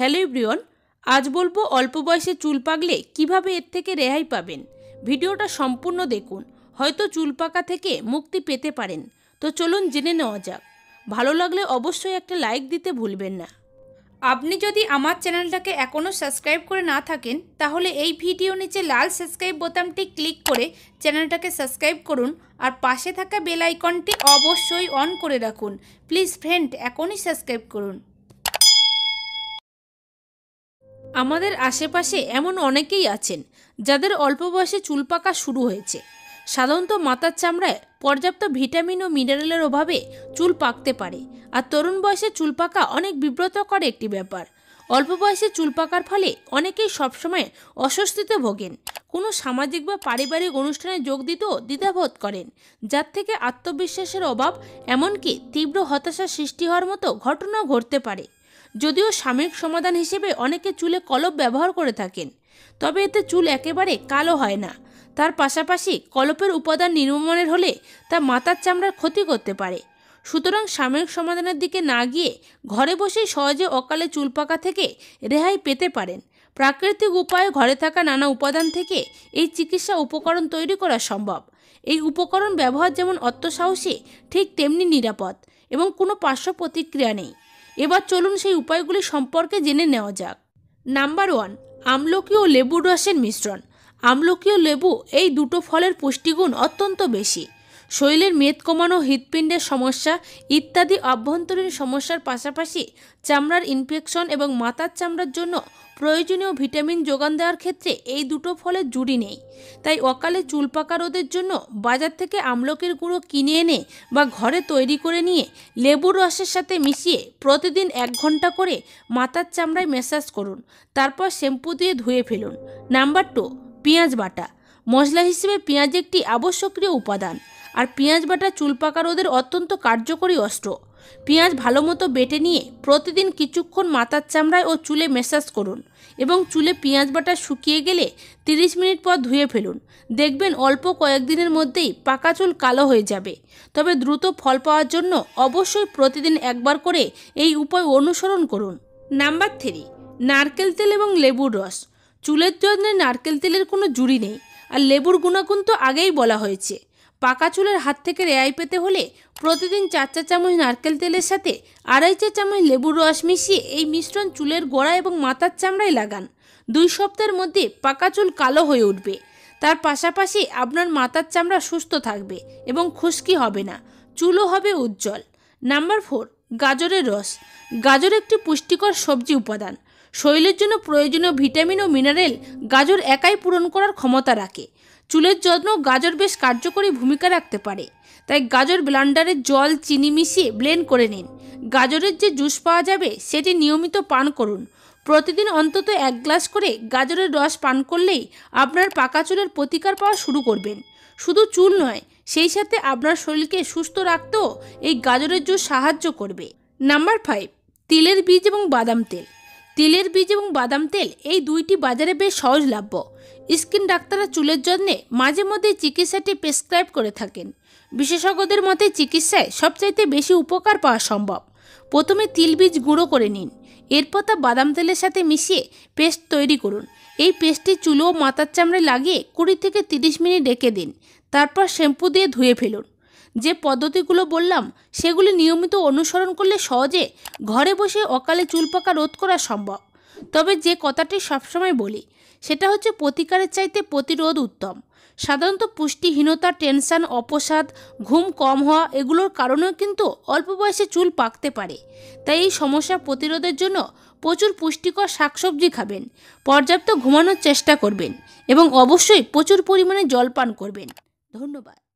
hello Brian আজ বলবো অল্প বয়সে চুল পাকলে কিভাবে এর থেকে রেহাই পাবেন ভিডিওটা সম্পূর্ণ দেখুন হয়তো চুল পাকা থেকে মুক্তি পেতে পারেন তো চলুন জেনে নেওয়া যাক ভালো লাগলে অবশ্যই একটা লাইক দিতে ভুলবেন না আপনি যদি আমার চ্যানেলটাকে এখনও সাবস্ক্রাইব করে না থাকেন তাহলে এই ভিডিও নিচে লাল সাবস্ক্রাইব বোতামটি ক্লিক করে চ্যানেলটাকে সাবস্ক্রাইব করুন আর পাশে থাকা বেল আইকনটি অবশ্যই অন করে রাখুন প্লিজ ফ্রেন্ড এখনই সাবস্ক্রাইব করুন আমাদের আশেপাশে এমন অনেকেই আছেন যাদের অল্প বয়সে চুল পাকা শুরু হয়েছে সাধারণত মাথার চামড়ায় পর্যাপ্ত ভিটামিন ও মিনারেলের অভাবে চুল পাকতে পারে আর তরুণ বয়সে চুল পাকা অনেক বিব্রতকর একটি ব্যাপার অল্প বয়সে চুল পাকার ফলে অনেকেই সবসময় অস্বস্তিতে ভোগেন কোনো সামাজিক বা পারিবারিক অনুষ্ঠানে যোগ দিতেও দ্বিধাবোধ করেন যার থেকে আত্মবিশ্বাসের অভাব এমনকি তীব্র হতাশা সৃষ্টি হওয়ার মতো ঘটনাও ঘটতে পারে যদিও সাময়িক সমাধান হিসেবে অনেকে চুলে কলপ ব্যবহার করে থাকেন তবে এতে চুল একেবারে কালো হয় না তার পাশাপাশি কলপের উপাদান নির্মমনের হলে তা মাথার চামড়ার ক্ষতি করতে পারে সুতরাং সাময়িক সমাধানের দিকে না গিয়ে ঘরে বসেই সহজে অকালে চুল পাকা থেকে রেহাই পেতে পারেন প্রাকৃতিক উপায়ে ঘরে থাকা নানা উপাদান থেকে এই চিকিৎসা উপকরণ তৈরি করা সম্ভব এই উপকরণ ব্যবহার যেমন অত্যসাহসী ঠিক তেমনি নিরাপদ এবং কোনো পার্শ্ব প্রতিক্রিয়া নেই এবার চলুন সেই উপায়গুলি সম্পর্কে জেনে নেওয়া যাক নাম্বার ওয়ান আমলকি ও লেবুর রসের মিশ্রণ আমলকি ও লেবু এই দুটো ফলের পুষ্টিগুণ অত্যন্ত বেশি শরীরের মেদ কমানো হৃৎপিণ্ডের সমস্যা ইত্যাদি অভ্যন্তরীণ সমস্যার পাশাপাশি চামড়ার ইনফেকশন এবং মাথার চামড়ার জন্য প্রয়োজনীয় ভিটামিন যোগান দেওয়ার ক্ষেত্রে এই দুটো ফলে জুড়ি নেই তাই অকালে চুল পাকা রোদের জন্য বাজার থেকে আমলকের গুঁড়ো কিনে এনে বা ঘরে তৈরি করে নিয়ে লেবুর রসের সাথে মিশিয়ে প্রতিদিন এক ঘন্টা করে মাথার চামড়ায় ম্যাসাজ করুন তারপর শ্যাম্পু দিয়ে ধুয়ে ফেলুন নাম্বার টু পেঁয়াজ বাটা মশলা হিসেবে পেঁয়াজ একটি আবশ্যকীয় উপাদান আর পেঁয়াজ বাটা চুল পাকা রোদের অত্যন্ত কার্যকরী অস্ত্র পেঁয়াজ ভালো মতো বেটে নিয়ে প্রতিদিন কিছুক্ষণ মাথার চামড়ায় ও চুলে মেসাজ করুন এবং চুলে পেঁয়াজ বাটা শুকিয়ে গেলে 30 মিনিট পর ধুয়ে ফেলুন দেখবেন অল্প কয়েকদিনের মধ্যেই পাকা চুল কালো হয়ে যাবে তবে দ্রুত ফল পাওয়ার জন্য অবশ্যই প্রতিদিন একবার করে এই উপায় অনুসরণ করুন নাম্বার থ্রি নারকেল তেল এবং লেবুর রস চুলের জন্য নারকেল তেলের কোনো জুড়ি নেই আর লেবুর গুণাগুণ তো আগেই বলা হয়েছে পাকা চুলের হাত থেকে রেহাই পেতে হলে প্রতিদিন চার চার চামচ নারকেল তেলের সাথে আড়াই চা চামচ লেবুর রস মিশিয়ে এই মিশ্রণ চুলের গোড়া এবং মাথার চামড়ায় লাগান দুই সপ্তাহের মধ্যে পাকা চুল কালো হয়ে উঠবে তার পাশাপাশি আপনার মাথার চামড়া সুস্থ থাকবে এবং খুশকি হবে না চুলও হবে উজ্জ্বল নাম্বার ফোর গাজরের রস গাজর একটি পুষ্টিকর সবজি উপাদান শরীরের জন্য প্রয়োজনীয় ভিটামিন ও মিনারেল গাজর একাই পূরণ করার ক্ষমতা রাখে চুলের যত্ন গাজর বেশ কার্যকরী ভূমিকা রাখতে পারে তাই গাজর ব্লান্ডারে জল চিনি মিশিয়ে ব্লেন্ড করে নিন গাজরের যে জুস পাওয়া যাবে সেটি নিয়মিত পান করুন প্রতিদিন অন্তত এক গ্লাস করে গাজরের রস পান করলেই আপনার পাকা চুলের প্রতিকার পাওয়া শুরু করবেন শুধু চুল নয় সেই সাথে আপনার শরীরকে সুস্থ রাখতেও এই গাজরের জুস সাহায্য করবে নাম্বার ফাইভ তিলের বীজ এবং বাদাম তেল তিলের বীজ এবং বাদাম তেল এই দুইটি বাজারে বেশ সহজলভ্য স্কিন ডাক্তাররা চুলের জন্যে মাঝে মধ্যে চিকিৎসাটি প্রেসক্রাইব করে থাকেন বিশেষজ্ঞদের মতে চিকিৎসায় সবচাইতে বেশি উপকার পাওয়া সম্ভব প্রথমে তিল বীজ গুঁড়ো করে নিন এরপর তা বাদাম তেলের সাথে মিশিয়ে পেস্ট তৈরি করুন এই পেস্টটি চুলো মাথার চামড়ে লাগিয়ে কুড়ি থেকে তিরিশ মিনিট রেখে দিন তারপর শ্যাম্পু দিয়ে ধুয়ে ফেলুন যে পদ্ধতিগুলো বললাম সেগুলি নিয়মিত অনুসরণ করলে সহজে ঘরে বসে অকালে চুল পাকা রোধ করা সম্ভব তবে যে কথাটি সবসময় বলি সেটা হচ্ছে প্রতিকারের চাইতে প্রতিরোধ উত্তম সাধারণত পুষ্টিহীনতা টেনশান অপসাদ ঘুম কম হওয়া এগুলোর কারণেও কিন্তু অল্প বয়সে চুল পাকতে পারে তাই এই সমস্যা প্রতিরোধের জন্য প্রচুর পুষ্টিকর শাকসবজি খাবেন পর্যাপ্ত ঘুমানোর চেষ্টা করবেন এবং অবশ্যই প্রচুর পরিমাণে জল পান করবেন ধন্যবাদ